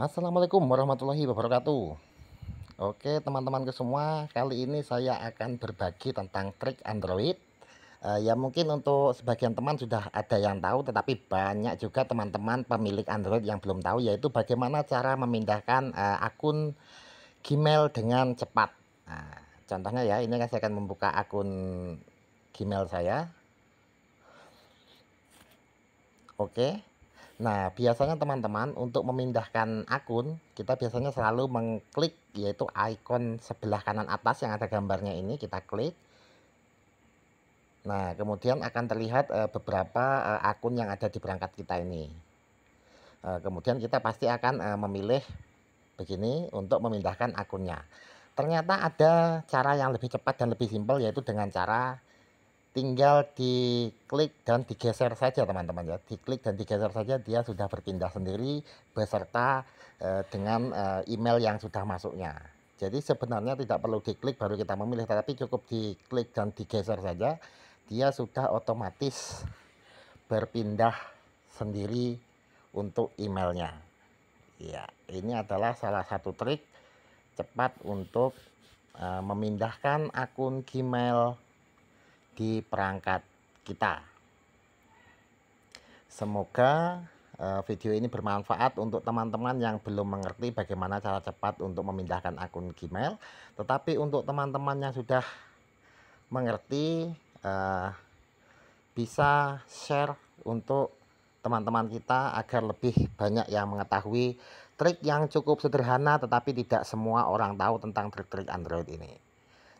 Assalamualaikum warahmatullahi wabarakatuh Oke teman-teman ke semua Kali ini saya akan berbagi tentang trik Android uh, Ya mungkin untuk sebagian teman sudah ada yang tahu Tetapi banyak juga teman-teman pemilik Android yang belum tahu Yaitu bagaimana cara memindahkan uh, akun Gmail dengan cepat nah, Contohnya ya ini kan saya akan membuka akun Gmail saya Oke Nah, biasanya teman-teman untuk memindahkan akun, kita biasanya selalu mengklik yaitu icon sebelah kanan atas yang ada gambarnya ini, kita klik. Nah, kemudian akan terlihat e, beberapa e, akun yang ada di perangkat kita ini. E, kemudian kita pasti akan e, memilih begini untuk memindahkan akunnya. Ternyata ada cara yang lebih cepat dan lebih simpel yaitu dengan cara tinggal diklik dan digeser saja teman-teman ya diklik dan digeser saja dia sudah berpindah sendiri beserta uh, dengan uh, email yang sudah masuknya jadi sebenarnya tidak perlu diklik baru kita memilih tetapi cukup diklik dan digeser saja dia sudah otomatis berpindah sendiri untuk emailnya ya ini adalah salah satu trik cepat untuk uh, memindahkan akun Gmail di perangkat kita. Semoga eh, video ini bermanfaat untuk teman-teman yang belum mengerti bagaimana cara cepat untuk memindahkan akun Gmail. Tetapi untuk teman-teman yang sudah mengerti eh, bisa share untuk teman-teman kita agar lebih banyak yang mengetahui trik yang cukup sederhana tetapi tidak semua orang tahu tentang trik-trik Android ini.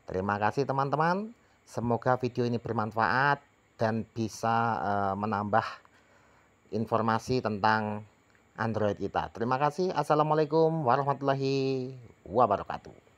Terima kasih teman-teman. Semoga video ini bermanfaat dan bisa eh, menambah informasi tentang Android kita. Terima kasih. Assalamualaikum warahmatullahi wabarakatuh.